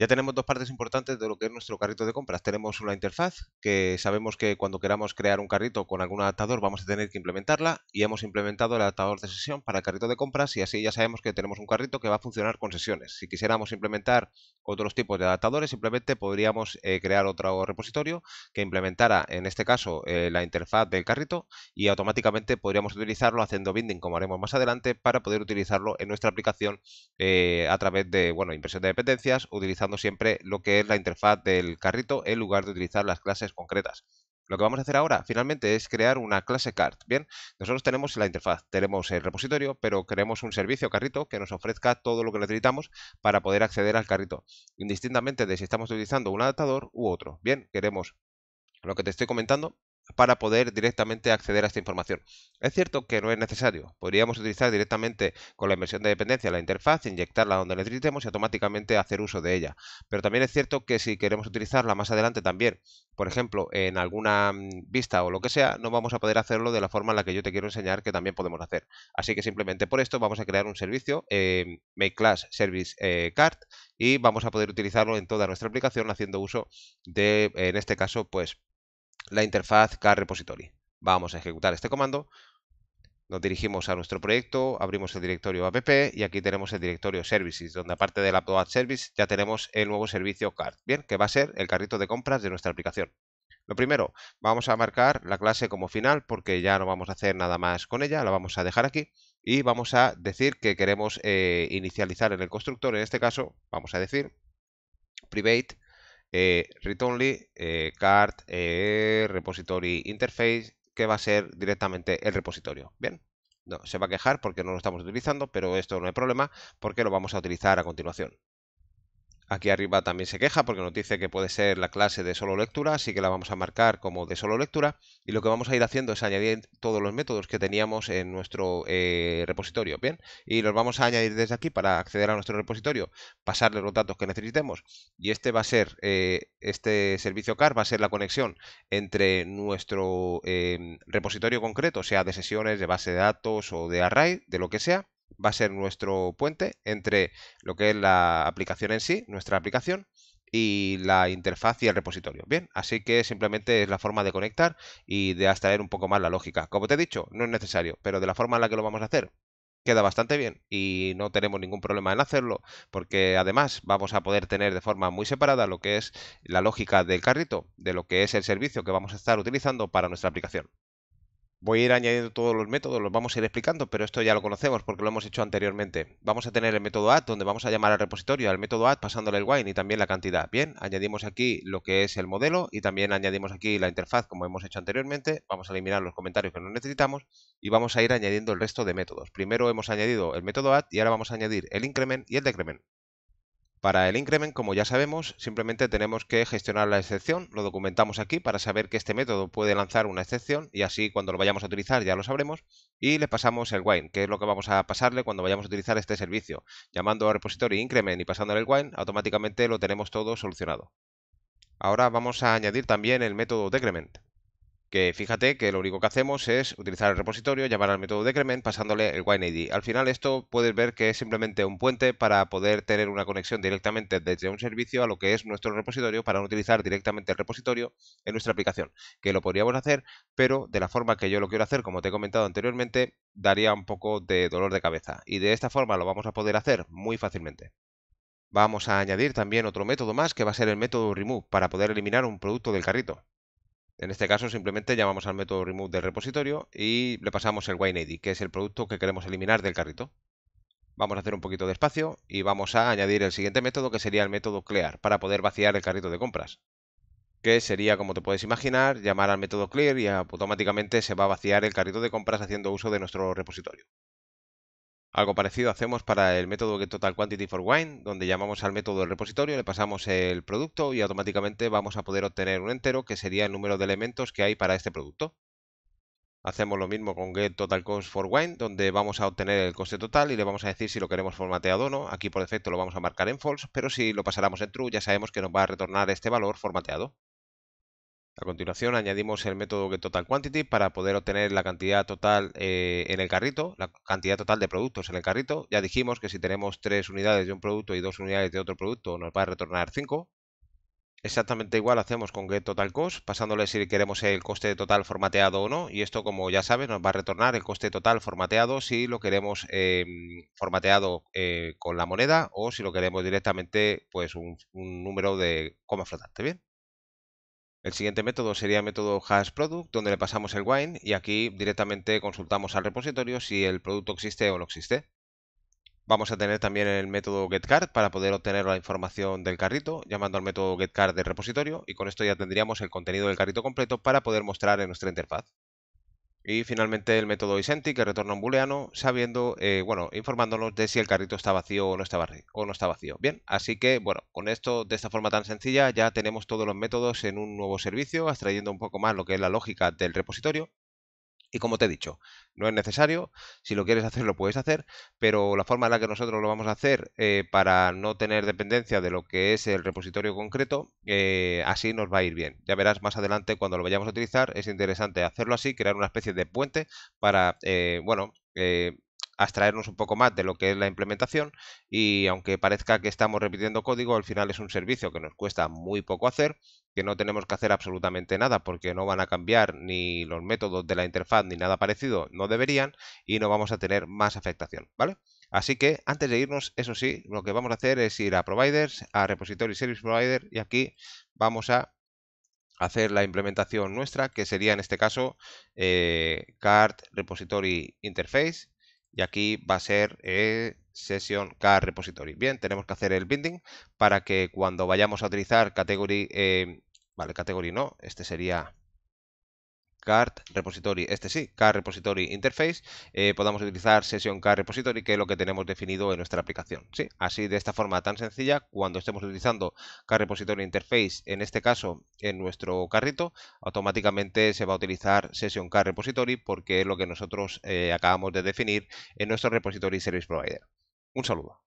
Ya tenemos dos partes importantes de lo que es nuestro carrito de compras. Tenemos una interfaz que sabemos que cuando queramos crear un carrito con algún adaptador vamos a tener que implementarla y hemos implementado el adaptador de sesión para el carrito de compras y así ya sabemos que tenemos un carrito que va a funcionar con sesiones. Si quisiéramos implementar otros tipos de adaptadores simplemente podríamos eh, crear otro repositorio que implementara en este caso eh, la interfaz del carrito y automáticamente podríamos utilizarlo haciendo binding como haremos más adelante para poder utilizarlo en nuestra aplicación eh, a través de bueno impresión de dependencias utilizando siempre lo que es la interfaz del carrito en lugar de utilizar las clases concretas. Lo que vamos a hacer ahora, finalmente, es crear una clase cart. Bien, nosotros tenemos la interfaz, tenemos el repositorio, pero queremos un servicio carrito que nos ofrezca todo lo que necesitamos para poder acceder al carrito, indistintamente de si estamos utilizando un adaptador u otro. Bien, queremos lo que te estoy comentando, para poder directamente acceder a esta información. Es cierto que no es necesario. Podríamos utilizar directamente con la inversión de dependencia la interfaz, inyectarla donde necesitemos y automáticamente hacer uso de ella. Pero también es cierto que si queremos utilizarla más adelante también, por ejemplo, en alguna mm, vista o lo que sea, no vamos a poder hacerlo de la forma en la que yo te quiero enseñar que también podemos hacer. Así que simplemente por esto vamos a crear un servicio, eh, Make Class Service eh, Card, y vamos a poder utilizarlo en toda nuestra aplicación haciendo uso de, en este caso, pues la interfaz Car Repository. Vamos a ejecutar este comando. Nos dirigimos a nuestro proyecto, abrimos el directorio app y aquí tenemos el directorio services, donde aparte del app service ya tenemos el nuevo servicio cart, bien, que va a ser el carrito de compras de nuestra aplicación. Lo primero, vamos a marcar la clase como final porque ya no vamos a hacer nada más con ella, la vamos a dejar aquí y vamos a decir que queremos eh, inicializar en el constructor, en este caso vamos a decir private eh, returnly eh, card, eh, repository interface, que va a ser directamente el repositorio. Bien, no, se va a quejar porque no lo estamos utilizando, pero esto no es problema porque lo vamos a utilizar a continuación. Aquí arriba también se queja porque nos dice que puede ser la clase de solo lectura, así que la vamos a marcar como de solo lectura y lo que vamos a ir haciendo es añadir todos los métodos que teníamos en nuestro eh, repositorio, ¿bien? Y los vamos a añadir desde aquí para acceder a nuestro repositorio, pasarle los datos que necesitemos y este va a ser, eh, este servicio CAR va a ser la conexión entre nuestro eh, repositorio concreto, sea de sesiones, de base de datos o de array, de lo que sea, va a ser nuestro puente entre lo que es la aplicación en sí, nuestra aplicación, y la interfaz y el repositorio. Bien, así que simplemente es la forma de conectar y de abstraer un poco más la lógica. Como te he dicho, no es necesario, pero de la forma en la que lo vamos a hacer queda bastante bien y no tenemos ningún problema en hacerlo porque además vamos a poder tener de forma muy separada lo que es la lógica del carrito de lo que es el servicio que vamos a estar utilizando para nuestra aplicación. Voy a ir añadiendo todos los métodos, los vamos a ir explicando, pero esto ya lo conocemos porque lo hemos hecho anteriormente. Vamos a tener el método add, donde vamos a llamar al repositorio, al método add, pasándole el wine y también la cantidad. Bien, añadimos aquí lo que es el modelo y también añadimos aquí la interfaz, como hemos hecho anteriormente. Vamos a eliminar los comentarios que no necesitamos y vamos a ir añadiendo el resto de métodos. Primero hemos añadido el método add y ahora vamos a añadir el increment y el decrement. Para el increment, como ya sabemos, simplemente tenemos que gestionar la excepción, lo documentamos aquí para saber que este método puede lanzar una excepción y así cuando lo vayamos a utilizar ya lo sabremos y le pasamos el wine, que es lo que vamos a pasarle cuando vayamos a utilizar este servicio. Llamando al repositorio increment y pasándole el wine, automáticamente lo tenemos todo solucionado. Ahora vamos a añadir también el método decrement que fíjate que lo único que hacemos es utilizar el repositorio, llamar al método decrement pasándole el WineID. Al final esto puedes ver que es simplemente un puente para poder tener una conexión directamente desde un servicio a lo que es nuestro repositorio para no utilizar directamente el repositorio en nuestra aplicación, que lo podríamos hacer, pero de la forma que yo lo quiero hacer, como te he comentado anteriormente, daría un poco de dolor de cabeza y de esta forma lo vamos a poder hacer muy fácilmente. Vamos a añadir también otro método más que va a ser el método remove para poder eliminar un producto del carrito. En este caso simplemente llamamos al método remove del repositorio y le pasamos el WineID, que es el producto que queremos eliminar del carrito. Vamos a hacer un poquito de espacio y vamos a añadir el siguiente método, que sería el método clear, para poder vaciar el carrito de compras. Que sería, como te puedes imaginar, llamar al método clear y automáticamente se va a vaciar el carrito de compras haciendo uso de nuestro repositorio. Algo parecido hacemos para el método get Total Quantity for Wine, donde llamamos al método del repositorio, le pasamos el producto y automáticamente vamos a poder obtener un entero que sería el número de elementos que hay para este producto. Hacemos lo mismo con Get Total for Wine, donde vamos a obtener el coste total y le vamos a decir si lo queremos formateado o no. Aquí por defecto lo vamos a marcar en false, pero si lo pasáramos en true ya sabemos que nos va a retornar este valor formateado. A continuación añadimos el método GetTotalQuantity para poder obtener la cantidad total eh, en el carrito, la cantidad total de productos en el carrito. Ya dijimos que si tenemos tres unidades de un producto y dos unidades de otro producto nos va a retornar 5. Exactamente igual hacemos con GetTotalCost, pasándole si queremos el coste total formateado o no. Y esto, como ya sabes, nos va a retornar el coste total formateado si lo queremos em, formateado eh, con la moneda o si lo queremos directamente pues un, número de coma flotante. Bien. El siguiente método sería el método hashProduct, donde le pasamos el wine y aquí directamente consultamos al repositorio si el producto existe o no existe. Vamos a tener también el método getCard para poder obtener la información del carrito, llamando al método getCard del repositorio y con esto ya tendríamos el contenido del carrito completo para poder mostrar en nuestra interfaz. Y finalmente el método Isenti que retorna un booleano sabiendo, eh, bueno, informándonos de si el carrito está vacío o no está, vacío, o no vacío. Bien, así que bueno, con esto de esta forma tan sencilla ya tenemos todos los métodos en un nuevo servicio, extrayendo un poco más lo que es la lógica del repositorio y como te he dicho, no es necesario, si lo quieres hacer lo puedes hacer, pero la forma en la que nosotros lo vamos a hacer eh, para no tener dependencia de lo que es el repositorio concreto, eh, así nos va a ir bien. Ya verás más adelante cuando lo vayamos a utilizar, es interesante hacerlo así, crear una especie de puente para, eh, bueno, traernos un poco más de lo que es la implementación y aunque parezca que estamos repitiendo código, al final es un servicio que nos cuesta muy poco hacer, que no tenemos que hacer absolutamente nada porque no van a cambiar ni los métodos de la interfaz ni nada parecido, no deberían y no vamos a tener más afectación, ¿vale? Así que antes de irnos, eso sí, lo que vamos a hacer es ir a Providers, a Repository Service Provider y aquí vamos a hacer la implementación nuestra, que sería en este caso eh, Card Repository Interface y aquí va a ser eh, session car repository. Bien, tenemos que hacer el binding para que cuando vayamos a utilizar category, eh, vale, category no, este sería Card Repository, este sí, Card Repository Interface, eh, podamos utilizar Session Card Repository, que es lo que tenemos definido en nuestra aplicación. ¿sí? Así, de esta forma tan sencilla, cuando estemos utilizando Card Repository Interface, en este caso en nuestro carrito, automáticamente se va a utilizar Session Card Repository porque es lo que nosotros eh, acabamos de definir en nuestro Repository Service Provider. Un saludo.